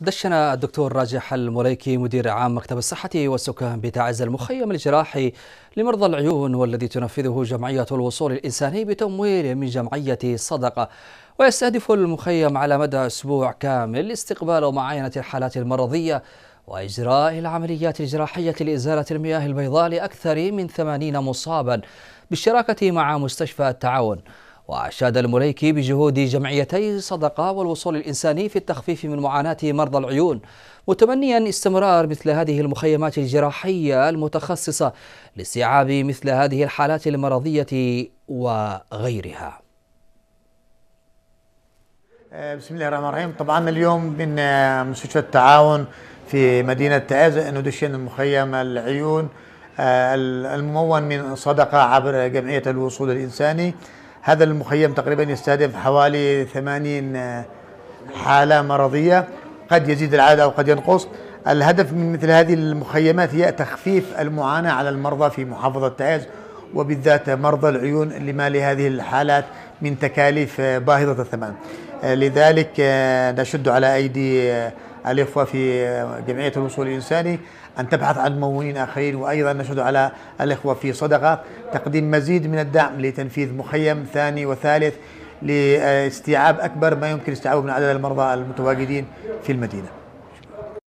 دشنا الدكتور راجح المليكي مدير عام مكتب الصحة والسكان بتعز المخيم الجراحي لمرضى العيون والذي تنفذه جمعية الوصول الإنساني بتمويل من جمعية صدقة ويستهدف المخيم على مدى أسبوع كامل استقبال ومعاينة الحالات المرضية وإجراء العمليات الجراحية لإزالة المياه البيضاء لأكثر من 80 مصابا بالشراكة مع مستشفى التعاون وأشاد المليكي بجهود جمعيتي صدقة والوصول الإنساني في التخفيف من معاناة مرضى العيون متمنيا استمرار مثل هذه المخيمات الجراحية المتخصصة لاستيعاب مثل هذه الحالات المرضية وغيرها آه، بسم الله الرحمن الرحيم طبعا اليوم من آه، مستشفى التعاون في مدينة تعازة أنه دشينا مخيم العيون آه، الممون من صدقة عبر جمعية الوصول الإنساني هذا المخيم تقريبا يستهدف حوالي 80 آه، حالة مرضية قد يزيد العدد أو قد ينقص الهدف من مثل هذه المخيمات هي تخفيف المعاناة على المرضى في محافظة تعز وبالذات مرضى العيون لما لهذه الحالات من تكاليف آه، باهظة الثمن آه، لذلك نشد على أيدي الإخوة في جمعية الوصول الإنساني أن تبحث عن ممولين آخرين وأيضا نشهد على الإخوة في صدقة تقديم مزيد من الدعم لتنفيذ مخيم ثاني وثالث لاستيعاب أكبر ما يمكن استيعابه من عدد المرضى المتواجدين في المدينة